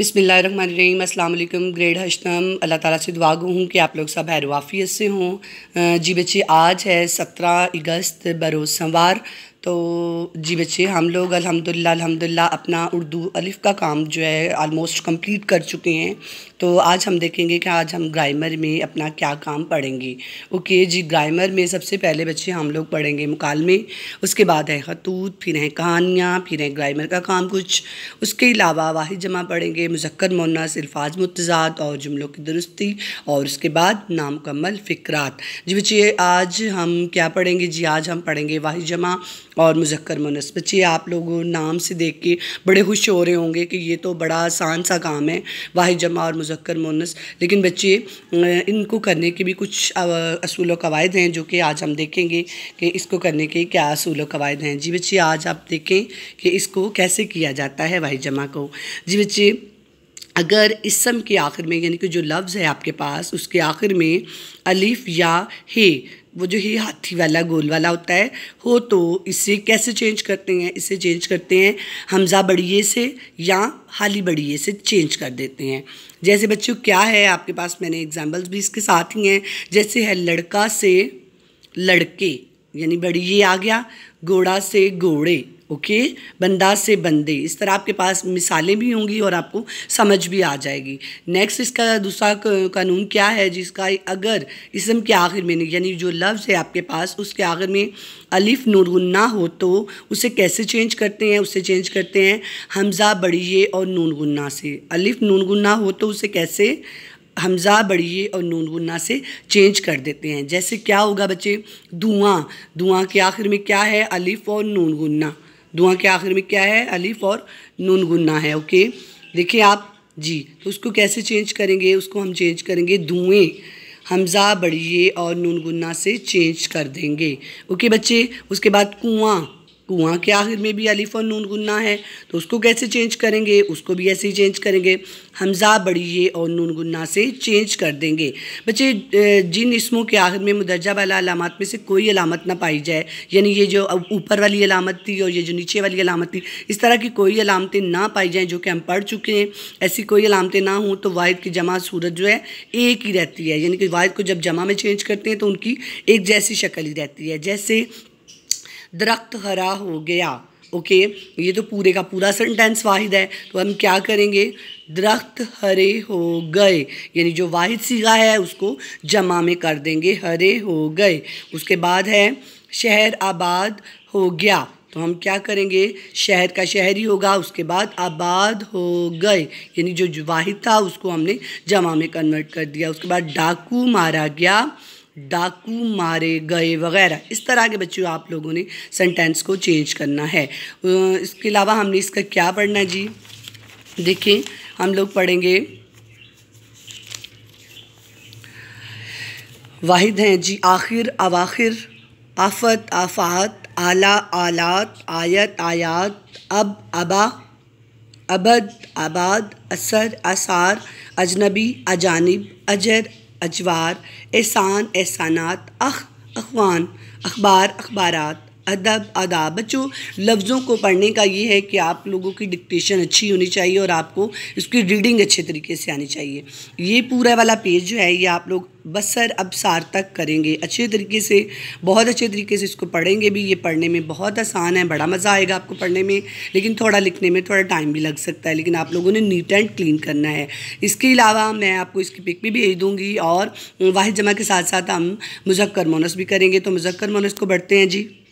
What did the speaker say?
बिसमीम अल्लाम ग्रेड हशनम अल्लाह ताला से दुआ गो हूँ कि आप लोग सब हैरवाफ़ियत से हों जी बच्चे आज है सत्रह अगस्त बरोज सवार तो जी बच्चे हम लोग अल्हम्दुलिल्लाह अल्हम्दुलिल्लाह अपना उर्दू अलिफ़ का काम जो है आलमोस्ट कंप्लीट कर चुके हैं तो आज हम देखेंगे कि आज हम ग्रामर में अपना क्या काम पढ़ेंगे ओके जी ग्रामर में सबसे पहले बच्चे हम लोग पढ़ेंगे मुकालमे उसके बाद है खतूत फिर हैं कहानियाँ फिर हैं ग्रामर का काम कुछ उसके अलावा वाहि जमा पढ़ेंगे मुजक्र मोना अल्फाज मुतजाद और जुमलों की दुरुस्ती और उसके बाद नामकमल फ़िक्रात जी बच्चे आज हम क्या पढ़ेंगे जी आज हम पढ़ेंगे वाहि जमा और मुजक्र मुनस बच्चे आप लोग नाम से देख के बड़े खुश हो रहे होंगे कि ये तो बड़ा आसान सा काम है वाहिद जमा और मुजक्र मुनस लेकिन बच्चे इनको करने के भी कुछ असूल कवायद हैं जो कि आज हम देखेंगे कि इसको करने के क्या असूल कवायद हैं जी बच्चे आज आप देखें कि इसको कैसे किया जाता है वाहिद जमा को जी बच्चे अगर इसम के आखिर में यानी कि जो लफ्ज़ है आपके पास उसके आखिर में अलिफ या हे वो जो ये हाथी वाला गोल वाला होता है हो तो इसे कैसे चेंज करते हैं इसे चेंज करते हैं हमजा बड़िए से या हाली बड़िए से चेंज कर देते हैं जैसे बच्चों क्या है आपके पास मैंने एग्जाम्पल्स भी इसके साथ ही हैं जैसे है लड़का से लड़के यानी बड़िए आ गया घोड़ा से घोड़े ओके बंदा से बंदे इस तरह आपके पास मिसालें भी होंगी और आपको समझ भी आ जाएगी नेक्स्ट इसका दूसरा कानून क्या है जिसका अगर इसम के आखिर में यानी जो लफ्ज़ है आपके पास उसके आखिर में अलिफ ना हो तो उसे कैसे चेंज करते हैं उसे चेंज करते हैं हमज़ा बड़िए और नूनगुन्ना से अलिफ नूनगुन्ना हो तो उसे कैसे हमज़ा बड़िए और नून से चेंज कर देते हैं जैसे क्या होगा बच्चे धुआँ धुआँ के आखिर में क्या है अलिफ और नून दुआ के आखिर में क्या है अलीफ और नून गुन्ना है ओके देखिए आप जी तो उसको कैसे चेंज करेंगे उसको हम चेंज करेंगे धुएँ हमज़ा बढ़िए और नून गुन्ना से चेंज कर देंगे ओके बच्चे उसके बाद कुआँ कुआँ तो के आखिर में भी अलीफ़ और नून गुन्ना है तो उसको कैसे चेंज करेंगे उसको भी ऐसे ही चेंज करेंगे हमजा बड़ी ये और नून गुन्ना से चेंज कर देंगे बच्चे जिन इसमों के आखिर में मुदर्जा वाला अलामत में से कोई अलामत ना पाई जाए यानी ये जो ऊपर वाली अलामत थी और ये जो नीचे वाली अलामत थी इस तरह की कोई अलामतें ना पाई जाएँ जो कि हम पढ़ चुके हैं ऐसी कोई अलामतें ना हों तो वायद की जमा सूरत जो है एक ही रहती है यानी कि वायद को जब जमा में चेंज करते हैं तो उनकी एक जैसी शक्ल ही रहती है जैसे दरख्त हरा हो गया ओके ये तो पूरे का पूरा सेंटेंस वाहिद है तो हम क्या करेंगे दरख्त हरे हो गए यानी जो वाहिद सीगा है उसको जमा में कर देंगे हरे हो गए उसके बाद है शहर आबाद हो गया तो हम क्या करेंगे शहर का शहर ही होगा उसके बाद आबाद हो गए यानी जो वाहिद था उसको हमने जमा में कन्वर्ट कर दिया उसके बाद डाकू मारा गया डाकू मारे गए वगैरह इस तरह के बच्चों आप लोगों ने सेंटेंस को चेंज करना है इसके अलावा हमने इसका क्या पढ़ना जी देखें हम लोग पढ़ेंगे वाहिद हैं जी आखिर अवाखिर आफत आफात आला आलात आयत आयात अब अबा अबद आबाद असर असार अजनबी अजानब अजर अजवार एहसान एहसानात अख अखवान अखबार अखबारात अदब आदाब बच्चों लफ्ज़ों को पढ़ने का ये है कि आप लोगों की डिक्टेशन अच्छी होनी चाहिए और आपको इसकी रीडिंग अच्छे तरीके से आनी चाहिए ये पूरा वाला पेज जो है ये आप लोग बसर अबसार तक करेंगे अच्छे तरीके से बहुत अच्छे तरीके से इसको पढ़ेंगे भी ये पढ़ने में बहुत आसान है बड़ा मज़ा आएगा आपको पढ़ने में लेकिन थोड़ा लिखने में थोड़ा टाइम भी लग सकता है लेकिन आप लोगों ने नीट एंड क्लीन करना है इसके अलावा मैं आपको इसकी पिक भी भेज दूँगी और वाहिद जमा के साथ साथ हम मुजक्कर मोनस भी करेंगे तो मुजक्कर मोनस को बढ़ते हैं जी